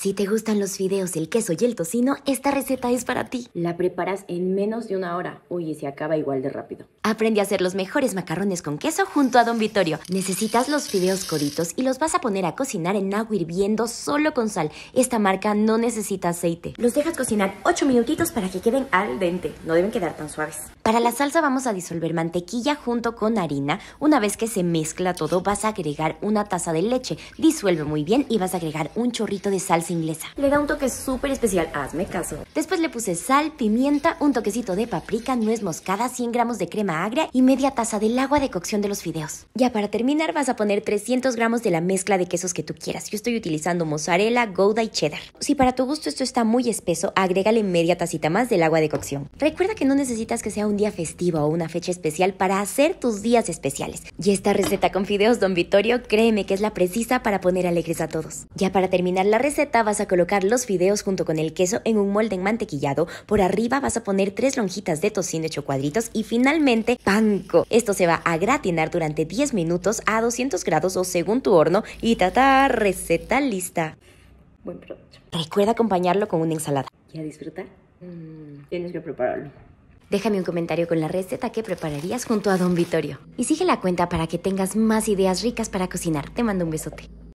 Si te gustan los fideos, el queso y el tocino, esta receta es para ti. La preparas en menos de una hora. Oye, se acaba igual de rápido. Aprende a hacer los mejores macarrones con queso junto a Don Vittorio. Necesitas los fideos coditos y los vas a poner a cocinar en agua hirviendo solo con sal. Esta marca no necesita aceite. Los dejas cocinar 8 minutitos para que queden al dente. No deben quedar tan suaves. Para la salsa vamos a disolver mantequilla junto con harina. Una vez que se mezcla todo, vas a agregar una taza de leche. Disuelve muy bien y vas a agregar un chorrito de salsa inglesa. Le da un toque súper especial, hazme caso. Después le puse sal, pimienta, un toquecito de paprika, nuez moscada, 100 gramos de crema agria y media taza del agua de cocción de los fideos. Ya para terminar vas a poner 300 gramos de la mezcla de quesos que tú quieras. Yo estoy utilizando mozzarella, gouda y cheddar. Si para tu gusto esto está muy espeso, agrégale media tacita más del agua de cocción. Recuerda que no necesitas que sea un día festivo o una fecha especial para hacer tus días especiales. Y esta receta con fideos Don Vittorio, créeme que es la precisa para poner alegres a todos. Ya para terminar la receta, vas a colocar los fideos junto con el queso en un molde en mantequillado. Por arriba vas a poner tres lonjitas de tocino hecho cuadritos y finalmente panco. Esto se va a gratinar durante 10 minutos a 200 grados o según tu horno y ta receta lista. Buen Recuerda acompañarlo con una ensalada. ¿Y a disfrutar? Mm, tienes que prepararlo. Déjame un comentario con la receta que prepararías junto a Don Vittorio. Y sigue la cuenta para que tengas más ideas ricas para cocinar. Te mando un besote.